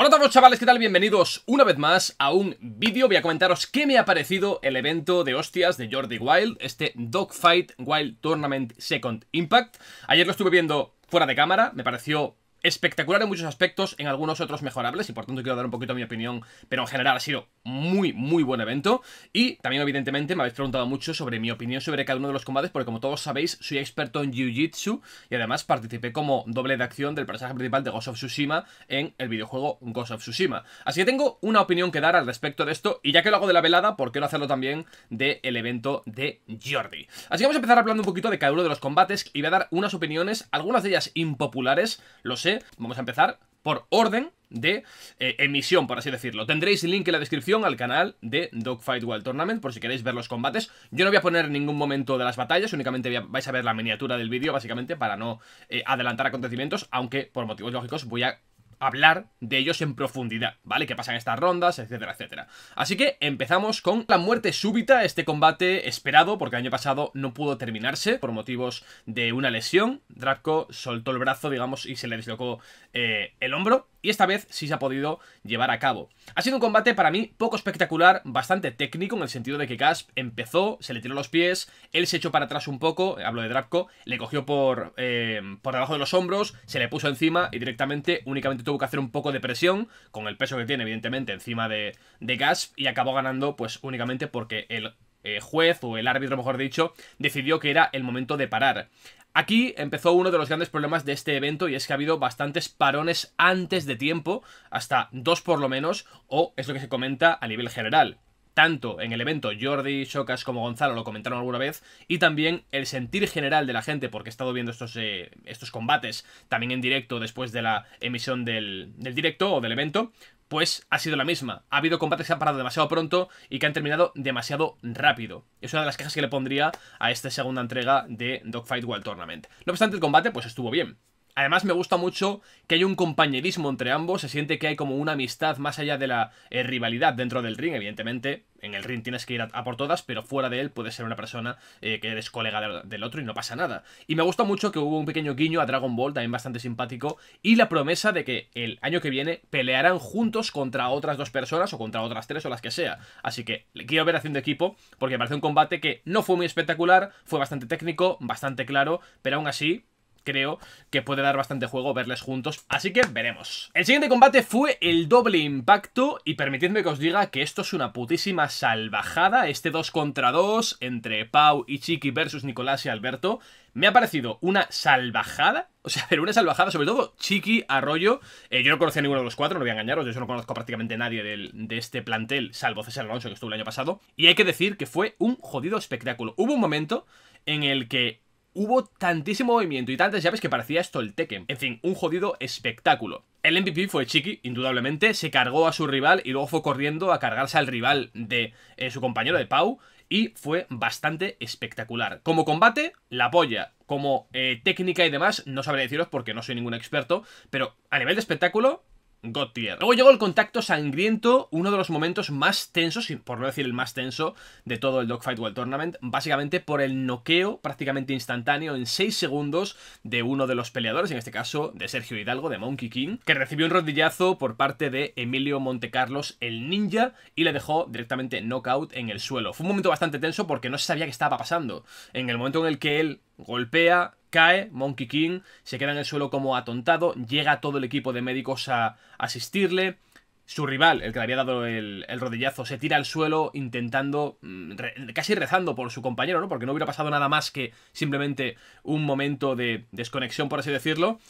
Hola a todos chavales, ¿qué tal? Bienvenidos una vez más a un vídeo. Voy a comentaros qué me ha parecido el evento de hostias de Jordi Wild, este Dogfight Wild Tournament Second Impact. Ayer lo estuve viendo fuera de cámara, me pareció espectacular en muchos aspectos, en algunos otros mejorables, y por tanto quiero dar un poquito mi opinión, pero en general ha sido muy, muy buen evento. Y también, evidentemente, me habéis preguntado mucho sobre mi opinión sobre cada uno de los combates, porque como todos sabéis, soy experto en Jiu-Jitsu y además participé como doble de acción del personaje principal de Ghost of Tsushima en el videojuego Ghost of Tsushima. Así que tengo una opinión que dar al respecto de esto, y ya que lo hago de la velada, ¿por qué no hacerlo también del evento de Jordi? Así que vamos a empezar hablando un poquito de cada uno de los combates y voy a dar unas opiniones, algunas de ellas impopulares, lo sé Vamos a empezar por orden de eh, emisión, por así decirlo. Tendréis el link en la descripción al canal de Dogfight World Tournament por si queréis ver los combates. Yo no voy a poner ningún momento de las batallas, únicamente vais a ver la miniatura del vídeo, básicamente, para no eh, adelantar acontecimientos, aunque por motivos lógicos voy a hablar de ellos en profundidad, ¿vale? Que pasan estas rondas, etcétera, etcétera. Así que empezamos con la muerte súbita, este combate esperado, porque el año pasado no pudo terminarse por motivos de una lesión. Draco soltó el brazo, digamos, y se le deslocó eh, el hombro y esta vez sí se ha podido llevar a cabo. Ha sido un combate para mí poco espectacular, bastante técnico en el sentido de que Gasp empezó, se le tiró los pies, él se echó para atrás un poco, hablo de Drapko, le cogió por, eh, por debajo de los hombros, se le puso encima y directamente únicamente tuvo que hacer un poco de presión, con el peso que tiene evidentemente encima de, de Gasp y acabó ganando pues únicamente porque el eh, juez, o el árbitro mejor dicho, decidió que era el momento de parar. Aquí empezó uno de los grandes problemas de este evento y es que ha habido bastantes parones antes de tiempo, hasta dos por lo menos, o es lo que se comenta a nivel general tanto en el evento Jordi Chocas como Gonzalo lo comentaron alguna vez, y también el sentir general de la gente, porque he estado viendo estos, eh, estos combates también en directo después de la emisión del, del, directo o del evento, pues ha sido la misma. Ha habido combates que han parado demasiado pronto y que han terminado demasiado rápido. Es una de las quejas que le pondría a esta segunda entrega de Dogfight World Tournament. No obstante, el combate pues estuvo bien. Además me gusta mucho que hay un compañerismo entre ambos, se siente que hay como una amistad más allá de la eh, rivalidad dentro del ring, evidentemente, en el ring tienes que ir a, por todas, pero fuera de él puedes ser una persona eh, que eres colega del, otro y no pasa nada. Y me gusta mucho que hubo un pequeño guiño a Dragon Ball, también bastante simpático, y la promesa de que el año que viene pelearán juntos contra otras dos personas o contra otras tres o las que sea. Así que le quiero ver haciendo equipo, porque me parece un combate que no fue muy espectacular, fue bastante técnico, bastante claro, pero aún así creo que puede dar bastante juego verles juntos, así que veremos. El siguiente combate fue el doble impacto y permitidme que os diga que esto es una putísima salvajada, este 2 contra 2 entre Pau y Chiqui versus Nicolás y Alberto, me ha parecido una salvajada, o sea, pero una salvajada, sobre todo Chiqui, Arroyo, eh, yo no conocía a ninguno de los cuatro, no voy a engañaros, yo no conozco a prácticamente nadie de este plantel, salvo César Alonso que estuvo el año pasado, y hay que decir que fue un jodido espectáculo. Hubo un momento en el que hubo tantísimo movimiento y tantas llaves que parecía esto el Tekken. En fin, un jodido espectáculo. El MVP fue Chiqui, indudablemente, se cargó a su rival y luego fue corriendo a cargarse al rival de eh, su compañero de Pau y fue bastante espectacular. Como combate, la polla. Como eh, técnica y demás, no sabré deciros porque no soy ningún experto, pero a nivel de espectáculo, Luego llegó el contacto sangriento, uno de los momentos más tensos, por no decir el más tenso, de todo el Dogfight World Tournament, básicamente por el noqueo prácticamente instantáneo en 6 segundos de uno de los peleadores, en este caso de Sergio Hidalgo, de Monkey King, que recibió un rodillazo por parte de Emilio Montecarlos, el ninja, y le dejó directamente knockout en el suelo. Fue un momento bastante tenso porque no se sabía qué estaba pasando. En el momento en el que él golpea, cae, Monkey King se queda en el suelo como atontado, llega todo el equipo de médicos a asistirle, su rival, el que le había dado el, rodillazo, se tira al suelo intentando, mm, casi rezando por su compañero, ¿no? Porque no hubiera pasado nada más que simplemente un momento de desconexión, por así decirlo.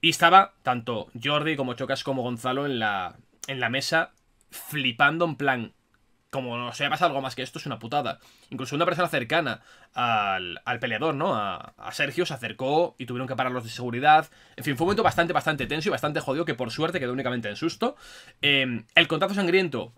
Y estaba tanto Jordi como Chocas como Gonzalo en la, en la mesa, flipando en plan, como se ha pasado algo más que esto, es una putada. Incluso una persona cercana al, al peleador, ¿no? A, Sergio se acercó y tuvieron que pararlos de seguridad. En fin, fue un momento bastante, bastante tenso y bastante jodido que por suerte quedó únicamente en susto. Em, el contacto sangriento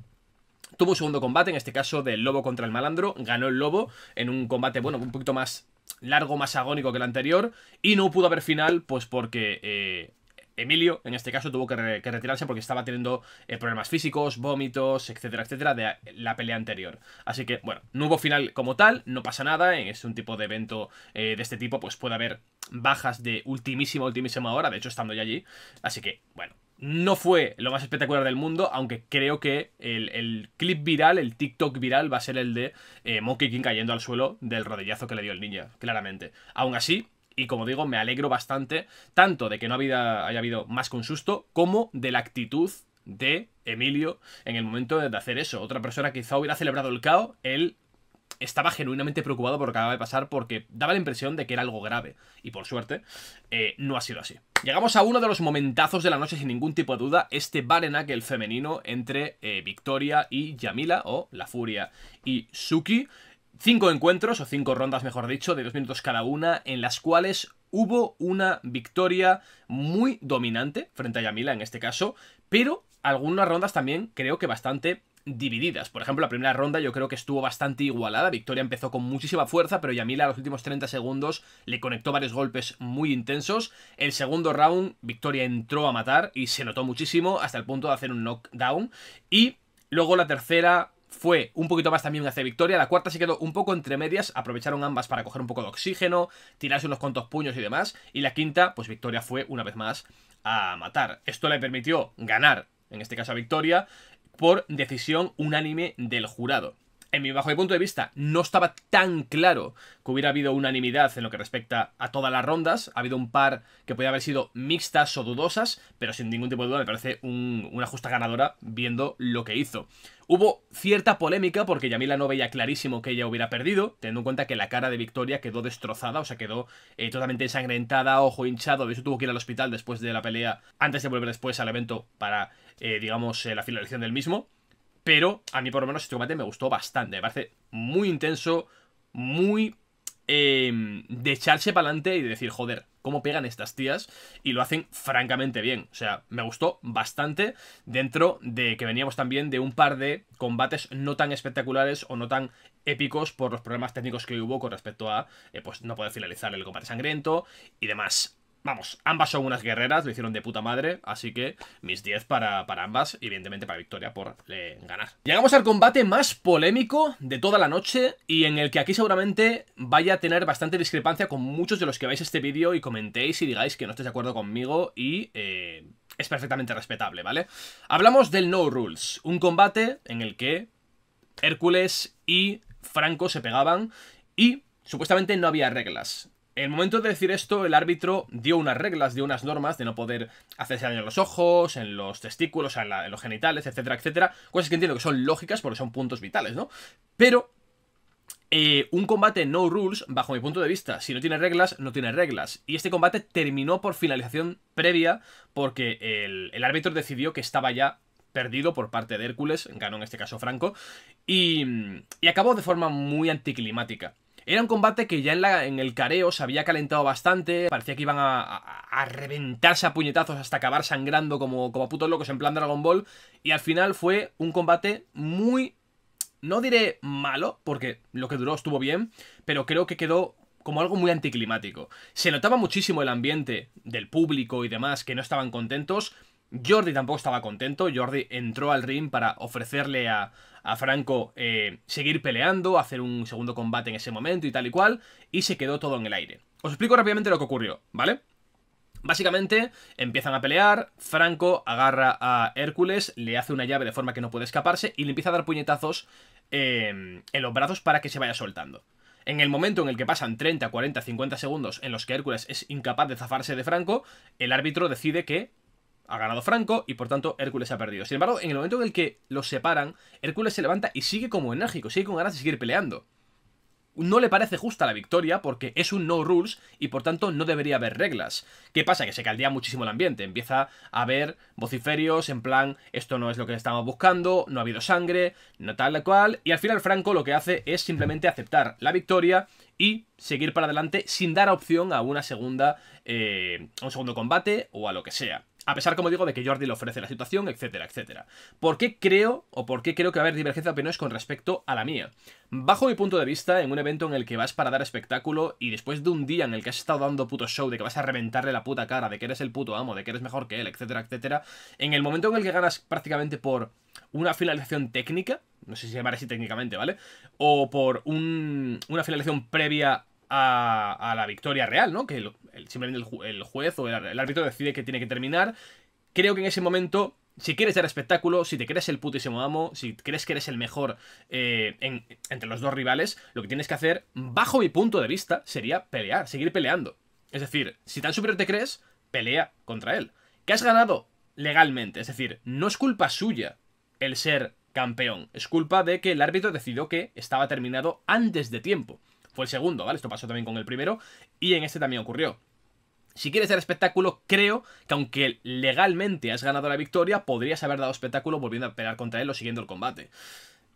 tuvo un segundo combate, en este caso del lobo contra el malandro. Ganó el lobo en un combate, bueno, un poquito más largo, más agónico que el anterior. Y no pudo haber final, pues porque eh, Emilio, en este caso, tuvo que, retirarse porque estaba teniendo eh, problemas físicos, vómitos, etcétera, etcétera, de la pelea anterior. Así que, bueno, no hubo final como tal, no pasa nada, es un tipo de evento eh, de este tipo, pues puede haber bajas de ultimísima, ultimísima hora, de hecho, estando ya allí. Así que, bueno, no fue lo más espectacular del mundo, aunque creo que el, clip viral, el TikTok viral, va a ser el de eh, Monkey King cayendo al suelo del rodillazo que le dio el niño, claramente. Aún así, y como digo, me alegro bastante, tanto de que no haya habido más un susto, como de la actitud de Emilio en el momento de hacer eso. Otra persona quizá hubiera celebrado el caos, él estaba genuinamente preocupado por lo que acaba de pasar porque daba la impresión de que era algo grave. Y por suerte, eh, no ha sido así. Llegamos a uno de los momentazos de la noche sin ningún tipo de duda, este que el femenino entre eh, Victoria y Yamila, o La Furia y Suki cinco encuentros, o cinco rondas mejor dicho, de dos minutos cada una, en las cuales hubo una victoria muy dominante frente a Yamila en este caso, pero algunas rondas también creo que bastante divididas. Por ejemplo, la primera ronda yo creo que estuvo bastante igualada. Victoria empezó con muchísima fuerza, pero Yamila a los últimos 30 segundos le conectó varios golpes muy intensos. El segundo round, Victoria entró a matar y se notó muchísimo hasta el punto de hacer un knockdown. Y luego la tercera fue un poquito más también hacia victoria. La cuarta se quedó un poco entre medias. Aprovecharon ambas para coger un poco de oxígeno, tirarse unos cuantos puños y demás. Y la quinta, pues victoria fue una vez más a matar. Esto le permitió ganar, en este caso a victoria, por decisión unánime del jurado en mi bajo de punto de vista, no estaba tan claro que hubiera habido unanimidad en lo que respecta a todas las rondas. Ha habido un par que podía haber sido mixtas o dudosas, pero sin ningún tipo de duda me parece una justa ganadora viendo lo que hizo. Hubo cierta polémica porque Yamila no veía clarísimo que ella hubiera perdido, teniendo en cuenta que la cara de Victoria quedó destrozada, o sea, quedó eh, totalmente ensangrentada, ojo hinchado, de eso tuvo que ir al hospital después de la pelea, antes de volver después al evento para, eh, digamos, eh, la finalización del mismo. Pero a mí por lo menos este combate me gustó bastante. Me parece muy intenso, muy em, de echarse para adelante y de decir, joder, cómo pegan estas tías. Y lo hacen francamente bien. O sea, me gustó bastante dentro de que veníamos también de un par de combates no tan espectaculares o no tan épicos por los problemas técnicos que hubo con respecto a eh, pues no poder finalizar el combate sangriento y demás. Vamos, ambas son unas guerreras, lo hicieron de puta madre, así que mis 10 para, para ambas, evidentemente para victoria por ganar. Llegamos al combate más polémico de toda la noche y en el que aquí seguramente vaya a tener bastante discrepancia con muchos de los que veis este vídeo y comentéis y digáis que no estáis de acuerdo conmigo y... Eh, es perfectamente respetable, ¿vale? Hablamos del No Rules, un combate en el que Hércules y Franco se pegaban y supuestamente no había reglas. En el momento de decir esto, el árbitro dio unas reglas, dio unas normas de no poder hacerse daño en los ojos, en los testículos, en, los genitales, etcétera, etcétera. Cosas que entiendo que son lógicas porque son puntos vitales, ¿no? Pero eh, un combate no rules, bajo mi punto de vista, si no tiene reglas, no tiene reglas. Y este combate terminó por finalización previa porque el, árbitro decidió que estaba ya perdido por parte de Hércules, ganó en este caso Franco, y acabó de forma muy anticlimática. Era un combate que ya en, el careo se había calentado bastante, parecía que iban a, reventarse a puñetazos hasta acabar sangrando como, como putos locos en plan Dragon Ball, y al final fue un combate muy... No diré malo, porque lo que duró estuvo bien, pero creo que quedó como algo muy anticlimático. Se notaba muchísimo el ambiente del público y demás que no estaban contentos. Jordi tampoco estaba contento. Jordi entró al ring para ofrecerle a, a Franco eh, seguir peleando, hacer un segundo combate en ese momento y tal y cual, y se quedó todo en el aire. Os explico rápidamente lo que ocurrió, ¿vale? Básicamente empiezan a pelear, Franco agarra a Hércules, le hace una llave de forma que no puede escaparse y le empieza a dar puñetazos em, en los brazos para que se vaya soltando. En el momento en el que pasan 30, 40, 50 segundos en los que Hércules es incapaz de zafarse de Franco, el árbitro decide que ha ganado Franco y por tanto Hércules ha perdido. Sin embargo, en el momento en el que los separan, Hércules se levanta y sigue como enérgico, sigue con ganas de seguir peleando. No le parece justa la victoria porque es un no rules y por tanto no debería haber reglas. ¿Qué pasa? Que se caldea muchísimo el ambiente. Empieza a haber vociferios en plan, esto no es lo que estamos buscando, no ha habido sangre, no tal cual. Y al final Franco lo que hace es simplemente aceptar la victoria y seguir para adelante sin dar opción a una segunda, eh, a un segundo combate o a lo que sea. A pesar, como digo, de que Jordi le ofrece la situación, etcétera, etcétera. ¿Por qué creo o por qué creo que va a haber divergencia de opiniones con respecto a la mía? Bajo mi punto de vista, en un evento en el que vas para dar espectáculo y después de un día en el que has estado dando puto show, de que vas a reventarle la puta cara, de que eres el puto amo, de que eres mejor que él, etcétera, etcétera, en el momento en el que ganas prácticamente por una finalización técnica, no sé si se así técnicamente, ¿vale? O por una finalización previa a, la victoria real, ¿no? Que lo, simplemente el, juez o el, árbitro decide que tiene que terminar. Creo que en ese momento si quieres dar espectáculo, si te crees el putísimo amo, si crees que eres el mejor eh, entre los dos rivales, lo que tienes que hacer, bajo mi punto de vista, sería pelear, seguir peleando. Es decir, si tan superior te crees, pelea contra él. que has ganado? Legalmente. Es decir, no es culpa suya el ser campeón. Es culpa de que el árbitro decidió que estaba terminado antes de tiempo. Fue el segundo, ¿vale? Esto pasó también con el primero y en este también ocurrió. Si quieres dar espectáculo, creo que aunque legalmente has ganado la victoria, podrías haber dado espectáculo volviendo a pelear contra él o siguiendo el combate.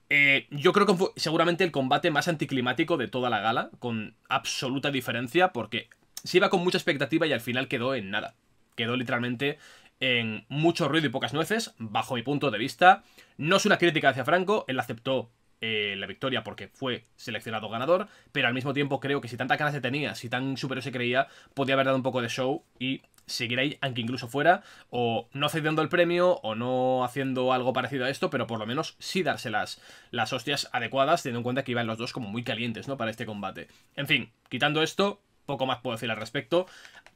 Eh, yo creo que fue seguramente el combate más anticlimático de toda la gala, con absoluta diferencia, porque se iba con mucha expectativa y al final quedó en nada. Quedó literalmente en mucho ruido y pocas nueces, bajo mi punto de vista. No es una crítica hacia Franco, él aceptó eh, la victoria porque fue seleccionado ganador, pero al mismo tiempo creo que si tanta cara se tenía, si tan superior se creía, podía haber dado un poco de show y seguir ahí, aunque incluso fuera, o no cediendo el premio, o no haciendo algo parecido a esto, pero por lo menos sí dárselas las hostias adecuadas, teniendo en cuenta que iban los dos como muy calientes, ¿no? Para este combate. En fin, quitando esto, poco más puedo decir al respecto.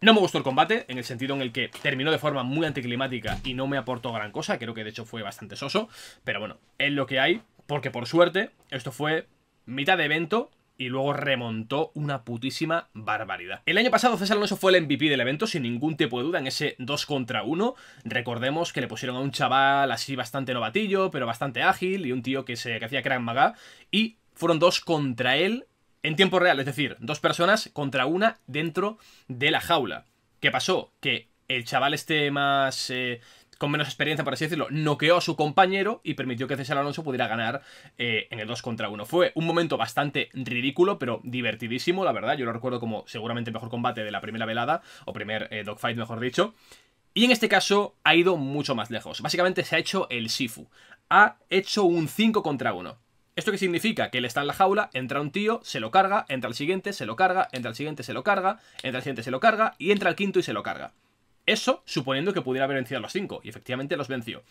No me gustó el combate, en el sentido en el que terminó de forma muy anticlimática y no me aportó gran cosa, creo que de hecho fue bastante soso, pero bueno, es lo que hay, porque por suerte, esto fue mitad de evento y luego remontó una putísima barbaridad. El año pasado César Alonso fue el MVP del evento, sin ningún tipo de duda, en ese 2 contra 1. Recordemos que le pusieron a un chaval así bastante novatillo, pero bastante ágil, y un tío que se hacía crack maga, y fueron dos contra él en tiempo real, es decir, dos personas contra una dentro de la jaula. ¿Qué pasó? Que el chaval este más... Eh, con menos experiencia, por así decirlo, noqueó a su compañero y permitió que César Alonso pudiera ganar eh, en el 2 contra 1. Fue un momento bastante ridículo, pero divertidísimo, la verdad. Yo lo recuerdo como seguramente el mejor combate de la primera velada, o primer eh, dogfight, mejor dicho. Y en este caso ha ido mucho más lejos. Básicamente se ha hecho el Sifu. Ha hecho un 5 contra 1. ¿Esto qué significa? Que él está en la jaula, entra un tío, se lo carga, entra el siguiente, se lo carga, entra el siguiente, se lo carga, entra el siguiente, se lo carga, y entra el quinto y se lo carga. Eso suponiendo que pudiera haber vencido a los 5, y efectivamente los venció.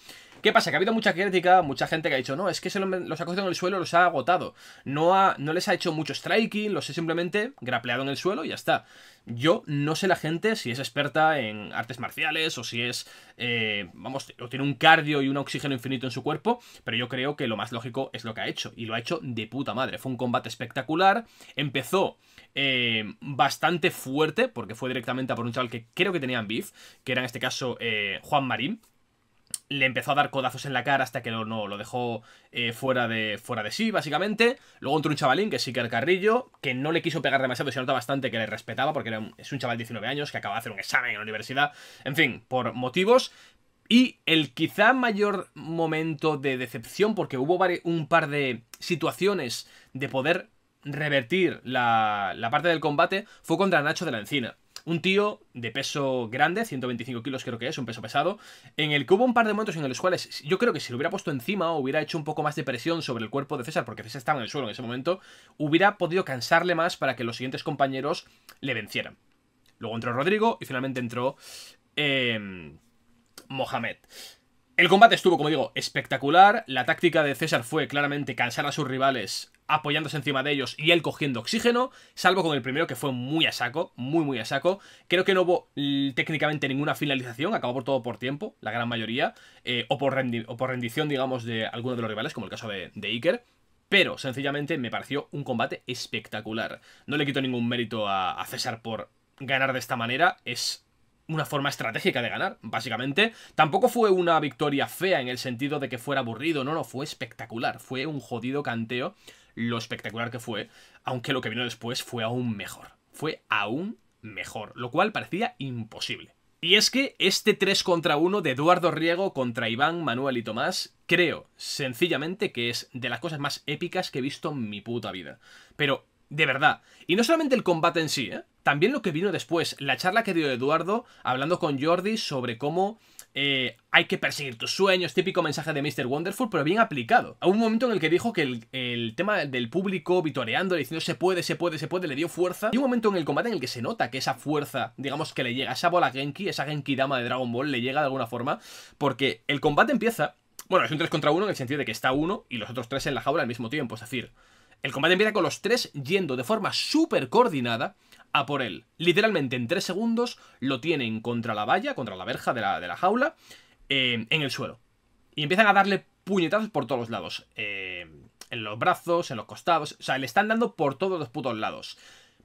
¿Qué pasa? Que ha habido mucha crítica, mucha gente que ha dicho, no, es que se los ha cogido en el suelo, los ha agotado. No, ha, no les ha hecho mucho striking, los he simplemente grapleado en el suelo y ya está. Yo no sé la gente si es experta en artes marciales o si es, eh, vamos, o tiene un cardio y un oxígeno infinito en su cuerpo, pero yo creo que lo más lógico es lo que ha hecho y lo ha hecho de puta madre. Fue un combate espectacular, empezó eh, bastante fuerte porque fue directamente a por un chaval que creo que tenían beef, que era en este caso eh, Juan Marín, le empezó a dar codazos en la cara hasta que lo, no, lo dejó eh, fuera, de, fuera de sí, básicamente. Luego entró un chavalín, que es Iker Carrillo, que no le quiso pegar demasiado, se nota bastante que le respetaba, porque es un chaval de 19 años que acaba de hacer un examen en la universidad. En fin, por motivos. Y el quizá mayor momento de decepción, porque hubo un par de situaciones de poder revertir la, la parte del combate, fue contra Nacho de la Encina un tío de peso grande, 125 kilos creo que es, un peso pesado, en el que hubo un par de momentos en los cuales yo creo que si lo hubiera puesto encima o hubiera hecho un poco más de presión sobre el cuerpo de César, porque César estaba en el suelo en ese momento, hubiera podido cansarle más para que los siguientes compañeros le vencieran. Luego entró Rodrigo y finalmente entró em, Mohamed. El combate estuvo, como digo, espectacular. La táctica de César fue claramente cansar a sus rivales apoyándose encima de ellos y él cogiendo oxígeno, salvo con el primero que fue muy a saco, muy muy a saco. Creo que no hubo mm, técnicamente ninguna finalización, acabó por todo por tiempo, la gran mayoría, eh, o, por o, por rendición, digamos, de alguno de los rivales, como el caso de, de Iker. Pero, sencillamente, me pareció un combate espectacular. No le quito ningún mérito a César por ganar de esta manera, es una forma estratégica de ganar, básicamente. Tampoco fue una victoria fea en el sentido de que fuera aburrido, no, no, fue espectacular, fue un jodido canteo lo espectacular que fue, aunque lo que vino después fue aún mejor. Fue aún mejor, lo cual parecía imposible. Y es que este 3 contra 1 de Eduardo Riego contra Iván, Manuel y Tomás, creo sencillamente que es de las cosas más épicas que he visto en mi puta vida. Pero, de verdad, y no solamente el combate en sí, ¿eh? también lo que vino después, la charla que dio Eduardo hablando con Jordi sobre cómo eh, hay que perseguir tus sueños, típico mensaje de Mr. Wonderful, pero bien aplicado. A un momento en el que dijo que el, tema del público vitoreando, diciendo se puede, se puede, se puede, le dio fuerza. Y un momento en el combate en el que se nota que esa fuerza, digamos que le llega, esa bola Genki, esa Genki Dama de Dragon Ball le llega de alguna forma, porque el combate empieza, bueno, es un 3 contra 1 en el sentido de que está uno y los otros tres en la jaula al mismo tiempo, es decir, el combate empieza con los tres yendo de forma súper coordinada a por él. Literalmente en tres segundos lo tienen contra la valla, contra la verja de la, jaula, eh, en el suelo. Y empiezan a darle puñetazos por todos los lados. Eh, en los brazos, en los costados. O sea, le están dando por todos los putos lados.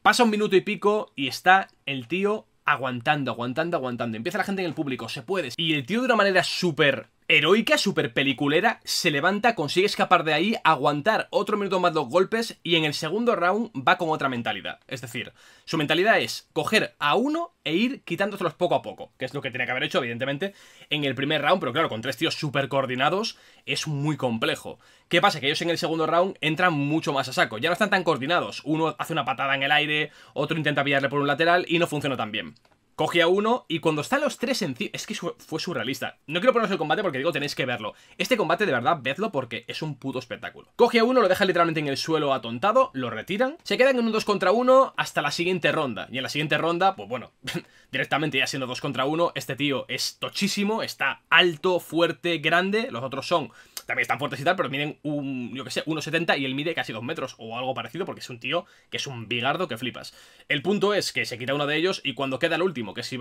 Pasa un minuto y pico y está el tío aguantando, aguantando, aguantando. Empieza la gente en el público, se puede. Y el tío de una manera súper heroica, super peliculera, se levanta, consigue escapar de ahí, aguantar otro minuto más los golpes y en el segundo round va con otra mentalidad. Es decir, su mentalidad es coger a uno e ir quitándoselos poco a poco, que es lo que tenía que haber hecho, evidentemente, en el primer round, pero claro, con tres tíos súper coordinados es muy complejo. ¿Qué pasa? Que ellos en el segundo round entran mucho más a saco, ya no están tan coordinados. Uno hace una patada en el aire, otro intenta pillarle por un lateral y no funciona tan bien. Coge a uno y cuando están los tres encima... Es que fue surrealista. No quiero poneros el combate porque digo tenéis que verlo. Este combate de verdad, vedlo porque es un puto espectáculo. Coge a uno, lo deja literalmente en el suelo atontado, lo retiran. Se quedan en un 2 contra 1 hasta la siguiente ronda. Y en la siguiente ronda, pues bueno, directamente ya siendo 2 contra 1, este tío es tochísimo, está alto, fuerte, grande. Los otros son también están fuertes y tal, pero miden un, yo que sé, 1,70 y él mide casi 2 metros o algo parecido porque es un tío que es un bigardo que flipas. El punto es que se quita uno de ellos y cuando queda el último que si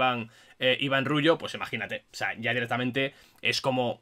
eh, Iván, Rullo, pues imagínate, o sea, ya directamente es como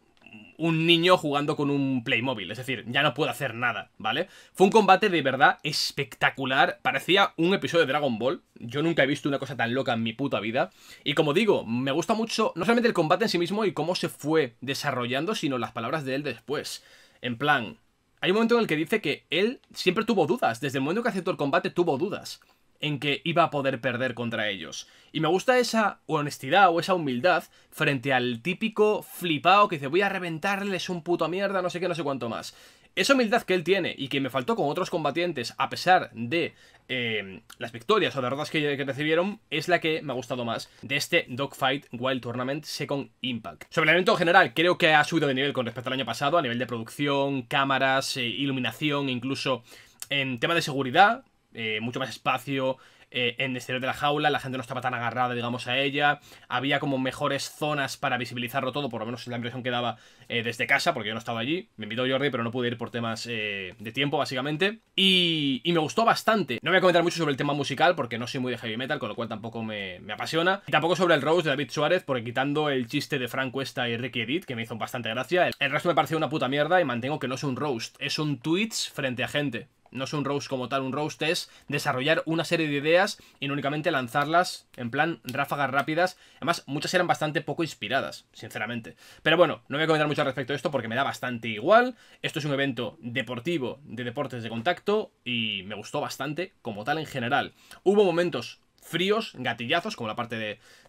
un niño jugando con un Playmobil, es decir, ya no puede hacer nada, ¿vale? Fue un combate de verdad espectacular, parecía un episodio de Dragon Ball, yo nunca he visto una cosa tan loca en mi puta vida, y como digo, me gusta mucho no solamente el combate en sí mismo y cómo se fue desarrollando, sino las palabras de él después, en plan, hay un momento en el que dice que él siempre tuvo dudas, desde el momento que aceptó el combate tuvo dudas, en que iba a poder perder contra ellos. Y me gusta esa honestidad o esa humildad frente al típico flipado que dice voy a reventarles un puto mierda, no sé qué, no sé cuánto más. Esa humildad que él tiene y que me faltó con otros combatientes a pesar de em, las victorias o derrotas que, que, recibieron es la que me ha gustado más de este Dogfight Wild Tournament Second Impact. Sobre el evento general creo que ha subido de nivel con respecto al año pasado a nivel de producción, cámaras, eh, iluminación, incluso en tema de seguridad eh, mucho más espacio eh, en el exterior de la jaula, la gente no estaba tan agarrada, digamos, a ella, había como mejores zonas para visibilizarlo todo, por lo menos es la impresión que daba eh, desde casa, porque yo no estaba allí, me invitó Jordi, pero no pude ir por temas de tiempo, básicamente, y, me gustó bastante. No voy a comentar mucho sobre el tema musical, porque no soy muy de heavy metal, con lo cual tampoco me, apasiona, y tampoco sobre el roast de David Suárez, porque quitando el chiste de Frank Cuesta y Ricky Edith, que me hizo bastante gracia, el, el resto me pareció una puta mierda y mantengo que no es un roast, es un tweets frente a gente no es un roast como tal, un roast es desarrollar una serie de ideas y no únicamente lanzarlas en plan ráfagas rápidas. Además, muchas eran bastante poco inspiradas, sinceramente. Pero bueno, no voy a comentar mucho al respecto de esto porque me da bastante igual. Esto es un evento deportivo de deportes de contacto y me gustó bastante como tal en general. Hubo momentos fríos, gatillazos, como la parte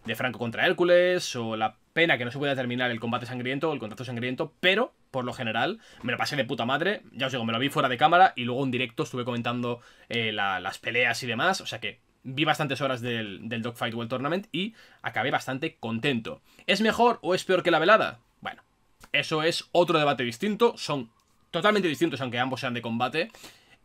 de, Franco contra Hércules, o la pena que no se pueda terminar el combate sangriento, el contrato sangriento, pero por lo general me lo pasé de puta madre, ya os digo, me lo vi fuera de cámara y luego en directo estuve comentando eh, las peleas y demás, o sea que vi bastantes horas del, del Dogfight World Tournament y acabé bastante contento. ¿Es mejor o es peor que la velada? Bueno, eso es otro debate distinto, son totalmente distintos aunque ambos sean de combate.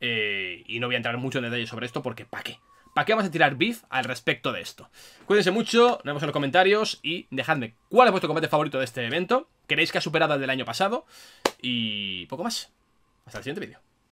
Eh, y no voy a entrar mucho en detalle sobre esto porque ¿pa qué? ¿Para qué vamos a tirar beef al respecto de esto? Cuídense mucho, nos vemos en los comentarios y dejadme cuál es vuestro combate favorito de este evento. ¿Creéis que ha superado al del año pasado? Y poco más. Hasta el siguiente vídeo.